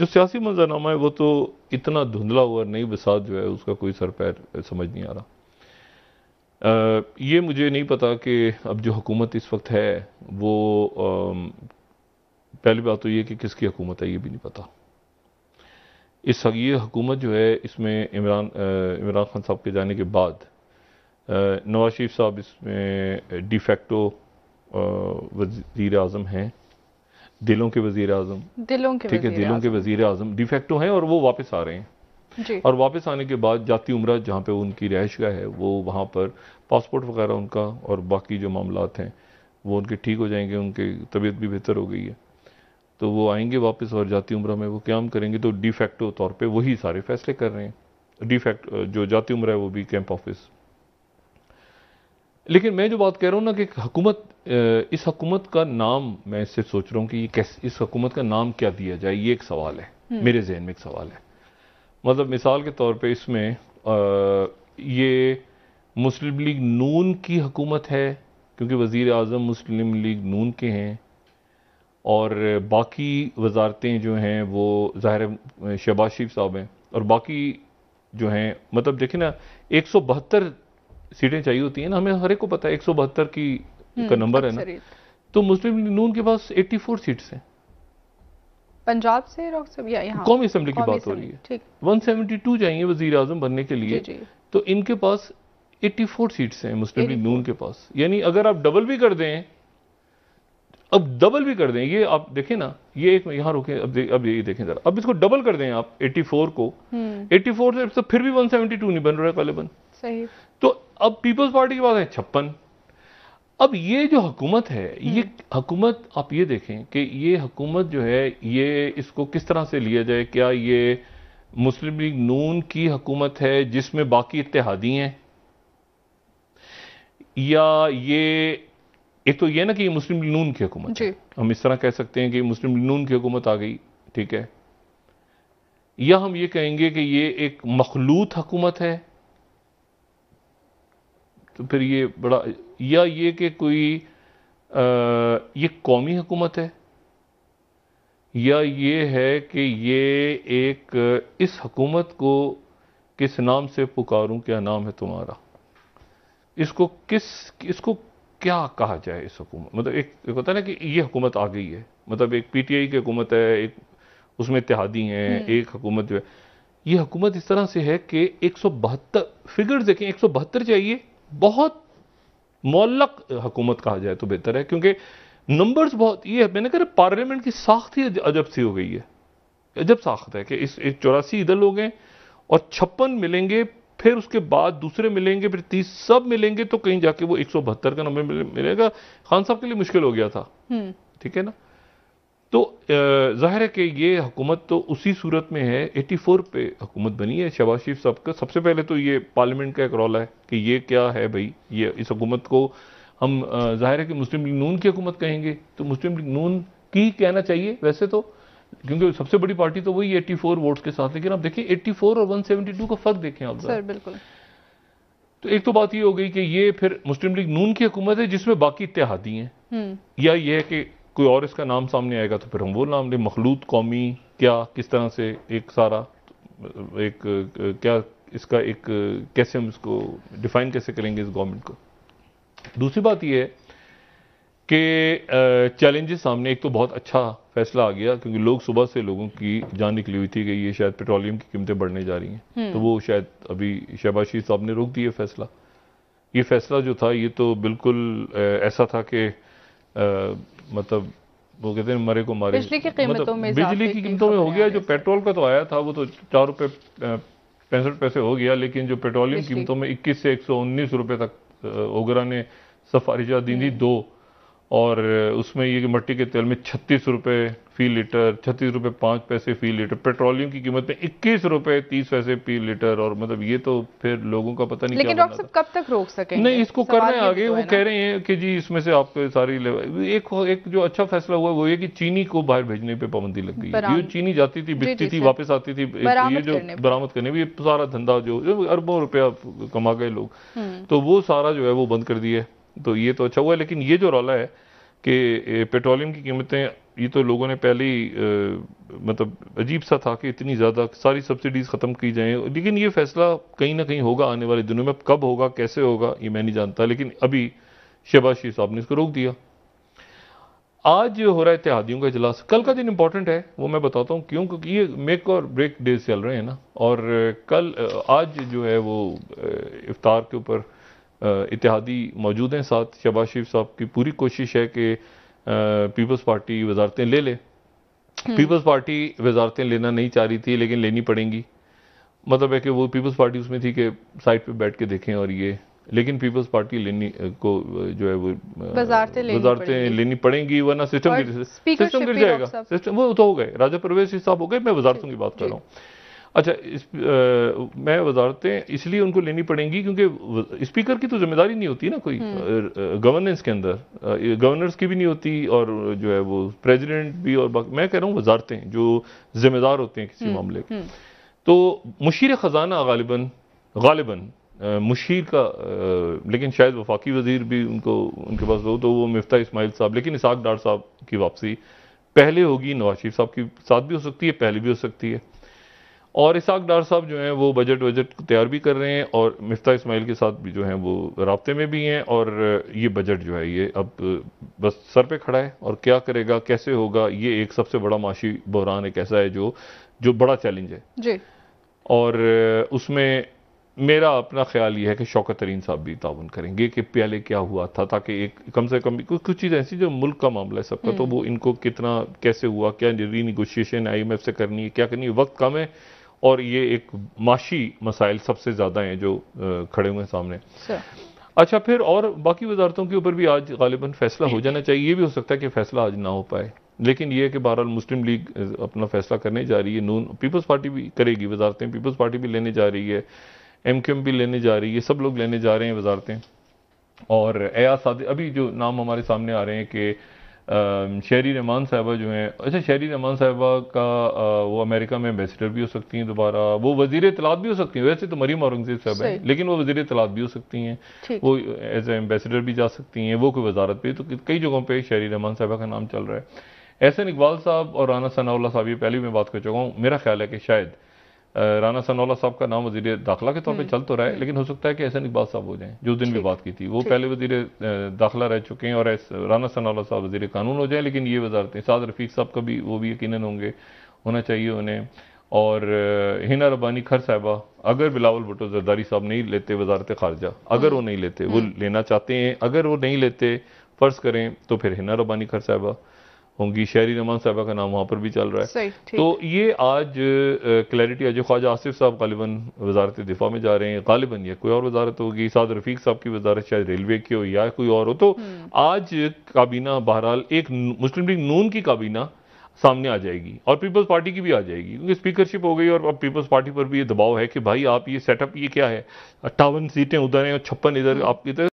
जो सियासी मंजरनामा है वो तो इतना धुंधला हुआ नई बसात जो है उसका कोई सर पैर समझ नहीं आ रहा आ, ये मुझे नहीं पता कि अब जो हुकूमत इस वक्त है वो आ, पहली बात तो ये कि किसकी हुकूमत है ये भी नहीं पता इस ये हुकूमत जो है इसमें इमरान इमरान खान साहब के जाने के बाद नवाज शरीफ साहब इसमें डिफेक्टो वजीर अजम हैं दिलों के वजीर आजम दिलों के ठीक है दिलों के वजीर आजम डिफेक्टो हैं और वो वापस आ रहे हैं और वापस आने के बाद जाती उम्र जहाँ पे उनकी रहश है वो वहाँ पर पासपोर्ट वगैरह उनका और बाकी जो मामला हैं वो उनके ठीक हो जाएंगे उनकी तबीयत भी बेहतर हो गई है तो वो आएंगे वापस और जाती उम्र में वो क्याम करेंगे तो डिफेक्टो तौर पर वही सारे फैसले कर रहे हैं डिफेक्ट जो जाती उम्र है वो भी कैंप ऑफिस लेकिन मैं जो बात कह रहा हूँ ना कि हकूमत इस हकूमत का नाम मैं इससे सोच रहा हूँ कि ये कैसे इस हकूमत का नाम क्या दिया जाए ये एक सवाल है हम्म। मेरे जहन में एक सवाल है मतलब मिसाल के तौर पे इसमें ये मुस्लिम लीग नून की हकूमत है क्योंकि वजीर आजम मुस्लिम लीग नून के हैं और बाकी वजारतें जो हैं वो ज़ाहिर शहबाज शरीफ साहब हैं और बाकी जो हैं मतलब देखिए ना एक सौ बहत्तर सीटें चाहिए होती हैं ना हमें हर एक को पता है एक की हम्म, का नंबर है ना तो मुस्लिम नून के पास 84 सीट्स हैं पंजाब से कौमी असम्बली की बात हो रही है वन सेवेंटी टू चाहिए वजीर आजम बनने के लिए तो इनके पास 84 सीट्स हैं मुस्लिम लीग नून के पास यानी अगर आप डबल भी कर दें अब डबल भी कर दें ये आप देखें ना ये एक यहां रोके अब दे, अब ये देखें जरा अब इसको डबल कर दें आप 84 को 84 हम्म। से तो फिर भी 172 नहीं बन रहा है गालिबन सही तो अब पीपल्स पार्टी के पास है छप्पन अब ये जो हुकूमत है हम्म। ये हुकूमत आप ये देखें कि ये हुकूमत जो है ये इसको किस तरह से लिया जाए क्या ये मुस्लिम लीग नून की हुकूमत है जिसमें बाकी इतिहादी हैं या ये एक तो ये ना कि ये मुस्लिम लीग नून की हुकूमत है हम इस तरह कह सकते हैं कि मुस्लिम लीग नून की हुकूमत आ गई ठीक है या हम ये कहेंगे कि ये एक मखलूत हुकूमत है तो फिर ये बड़ा या ये कि कोई आ, ये कौमी हुकूमत है या ये है कि ये एक इस हकूमत को किस नाम से पुकारूं क्या नाम है तुम्हारा इसको किस इसको क्या कहा जाए इस हकूमत मतलब एक, एक होता है ना कि ये हुकूमत आ गई है मतलब एक पी टी आई की हुकूमत है एक उसमें इतिहादी हैं हम्म। एक हुकूमत जो है ये हुकूमत इस तरह से है कि एक सौ बहत्तर फिगर देखें एक सौ बहत्तर चाहिए बहुत मोलक हुकूमत कहा जाए तो बेहतर है क्योंकि नंबर्स बहुत ये मैंने कहा पार्लियामेंट की साख्त ही अजब सी हो गई है अजब साख्त है कि इस चौरासी इधर लोग हैं और छप्पन मिलेंगे फिर उसके बाद दूसरे मिलेंगे फिर तीस सब मिलेंगे तो कहीं जाके वो एक सौ बहत्तर का नंबर मिलेगा खान साहब के लिए मुश्किल हो गया था हम्म। ठीक है ना तो जाहिर है कि ये हुकूमत तो उसी सूरत में है 84 पे हुकूमत बनी है शबाज शरीफ साहब का सबसे पहले तो ये पार्लियामेंट का एक रौला है कि ये क्या है भाई ये इस हुकूमत को हम जाहिर है कि मुस्लिम लीग नून की हुकूमत कहेंगे तो मुस्लिम लीग नून की कहना चाहिए वैसे तो क्योंकि सबसे बड़ी पार्टी तो वही फोर वोट्स के साथ लेकिन आप देखिए फोर और टू का फर्क देखें आप सर बिल्कुल तो एक तो बात ये हो गई कि ये फिर मुस्लिम लीग नून की हुकूमत है जिसमें बाकी इतिहादी हैं हम्म। या ये है कि कोई और इसका नाम सामने आएगा तो फिर हम वो नाम लें मखलूत कौमी क्या किस तरह से एक सारा एक क्या इसका एक कैसे हम इसको डिफाइन कैसे करेंगे इस गवर्नमेंट को दूसरी बात यह है कि चैलेंजेस सामने एक तो बहुत अच्छा फैसला आ गया क्योंकि लोग सुबह से लोगों की जान निकली हुई थी कि ये शायद पेट्रोलियम की कीमतें बढ़ने जा रही हैं हम्म। तो वो शायद अभी शहबाशी साहब ने रोक दिया फैसला ये फैसला जो था ये तो बिल्कुल ऐसा था कि मतलब वो कहते हैं मरे को मारे बिजली की कीमतों मतलब, में बिजली की कीमतों में हो गया जो पेट्रोल का तो आया था वो तो चार रुपये पैंसठ पैसे हो गया लेकिन जो पेट्रोलियम कीमतों में इक्कीस से एक सौ उन्नीस रुपये तक ओगरा ने सफारिशा दी थी हम्म। दो और उसमें ये मट्टी के तेल में छत्तीस रुपये फी लीटर छत्तीस रुपये पाँच पैसे फी लीटर पेट्रोलियम की कीमत में इक्कीस रुपये तीस पैसे फी लीटर और मतलब ये तो फिर लोगों का पता नहीं लेकिन डॉक्टर साहब कब तक रोक सके नहीं इसको कर रहे हैं आगे तो वो कह रहे हैं कि जी इसमें से आपको सारी एक एक जो अच्छा फैसला हुआ वो ये कि चीनी को बाहर भेजने पर पाबंदी लग गई ये चीनी जाती थी बिकती थी वापस आती थी ये जो बरामद करने भी सारा धंधा जो अरबों रुपया कमा गए लोग हम्म। तो वो सारा जो है वो बंद कर दिया तो ये तो अच्छा हुआ है लेकिन ये जो रौला है कि पेट्रोलियम की कीमतें ये तो लोगों ने पहले ही मतलब अजीब सा था कि इतनी ज़्यादा सारी सब्सिडीज़ ख़त्म की जाए लेकिन ये फैसला कहीं ना कहीं होगा आने वाले दिनों में कब होगा कैसे होगा ये मैं नहीं जानता लेकिन अभी शहबाज शरीफ साहब ने इसको रोक दिया आज हो रहा है इतिहादियों का इजलास कल का दिन इंपॉर्टेंट है वो मैं बताता हूँ क्यों क्योंकि ये मेक और ब्रेक डे चल रहे हैं ना और कल आज जो है वो इफ्तार के ऊपर इतिहादी मौजूद हैं साथ शहबाज शरीफ साहब की पूरी कोशिश है कि पीपल्स पार्टी वजारतें ले ले हम्म। पीपल्स पार्टी वजारतें लेना नहीं चाह रही थी लेकिन लेनी पड़ेंगी मतलब है कि वो पीपल्स पार्टी उसमें थी कि साइड पे बैठ के देखें और ये लेकिन पीपल्स पार्टी लेनी को जो है वो वजारतें लेनी, पड़ेंगी, लेनी पड़ेंगी वरना सिस्टम गिर सिस्टम गिर जाएगा सिस्टम वो तो हो गए राजा प्रवेश साहब हो गए मैं वजारतों की बात कर रहा हूँ अच्छा इस आ, मैं वजारतें इसलिए उनको लेनी पड़ेंगी क्योंकि स्पीकर की तो जिम्मेदारी नहीं होती ना कोई गवर्नेंस हम्म। के अंदर गवर्नर्स की भी नहीं होती और जो है वो प्रेसिडेंट भी और मैं कह रहा हूँ वजारतें जो जिम्मेदार होते हैं किसी हम्म, मामले के हम्म। तो मुशीर ख़जाना गालिबन गालिबा मुशीर का आ, लेकिन शायद वफाकी वजीर भी उनको उनके पास हो तो वो मफ्ता इसमाइल साहब लेकिन इसाक डार साहब की वापसी पहले होगी नवाज शरीफ साहब के साथ भी हो सकती है पहले भी हो सकती है और इसाक डार साहब जो हैं वो बजट वजट तैयार भी कर रहे हैं और मिफ्ता इसमाइल के साथ भी जो हैं वो रबते में भी हैं और ये बजट जो है ये अब बस सर पे खड़ा है और क्या करेगा कैसे होगा ये एक सबसे बड़ा माशी बहरान एक ऐसा है जो जो बड़ा चैलेंज है जी और उसमें मेरा अपना ख्याल ये है कि शौकत तरीन साहब भी ताउन करेंगे कि पहले क्या हुआ था ताकि एक कम से कम कुछ कुछ चीज़ ऐसी जो मुल्क का मामला है सबका तो हम्म। वो इनको कितना कैसे हुआ क्या रीनिगोशिएशन आई एम एफ से करनी है क्या करनी है वक्त कम है और ये एक माशी मसाइल सबसे ज़्यादा हैं जो खड़े हुए हैं सामने अच्छा फिर और बाकी वजारतों के ऊपर भी आज गालिबा फैसला हो जाना चाहिए ये भी हो सकता है कि फैसला आज ना हो पाए लेकिन यह कि बहरहाल मुस्लिम लीग अपना फैसला करने जा रही है नून पीपल्स पार्टी भी करेगी वजारतें पीपल्स पार्टी भी लेने जा रही है एम क्यू एम भी लेने जा रही है सब लोग लेने जा रहे हैं वजारतें और एया अभी जो नाम हमारे सामने आ रहे हैं कि शहरी रहमान साहबा जो हैं अच्छा शहरी रहमान साहबा का आ, वो अमेरिका में एम्बेसडर भी हो सकती हैं दोबारा वो वजीर इतलात भी हो सकती हैं वैसे तो मरीम औरंगजेब साहब हैं लेकिन वो वजीर इतलात भी हो सकती हैं वो एज एम्बेसडर भी जा सकती हैं वो कोई वजारत पर तो कई जगहों पर शहरी रहमान साहबा का नाम चल रहा है एहसन इकबाल साहब और राना सनाउल्ला साहब ये पहले मैं बात कर चुका हूँ मेरा ख्याल है कि शायद राना सनौला साहब का नाम वजी दाखिला के तौर पर हम्म, चल तो रहा है हम्म। लेकिन हो सकता है कि एहसन इकबाल साहब हो जाए जो दिन भी बात की थी वो पहले वजीर दाखिला रह चुके हैं और राना सनौला साहब वजीर कानून हो जाए लेकिन ये वजारतें साद रफीक साहब का भी वो भी यकीन होंगे होना चाहिए उन्हें और हिना रबानी खर साहबा अगर बिलावल भुटो जरदारी साहब नहीं लेते वजारत खारजा अगर वो हम्म, नहीं लेते वो लेना चाहते हैं अगर वो नहीं लेते फ़र्ज़ करें तो फिर हिना रबानी खर साहबा होंगी शहरी रमान साहबा का नाम वहाँ पर भी चल रहा है तो ये आज क्लैरिटी आज ख्वाजा आसिफ साहब गालिबा वजारत दिफा में जा रहे हैं गालिबा या कोई और वजारत होगी साद रफीक साहब की वजारत शायद रेलवे की हो या कोई और हो तो हम्म। आज काबीना बहरहाल एक मुस्लिम लीग नून की काबीना सामने आ जाएगी और पीपल्स पार्टी की भी आ जाएगी क्योंकि स्पीकरशिप हो गई और अब पीपल्स पार्टी पर भी ये दबाव है कि भाई आप ये सेटअप ये क्या है अट्ठावन सीटें उधर हैं और छप्पन इधर हम्म। आप इधर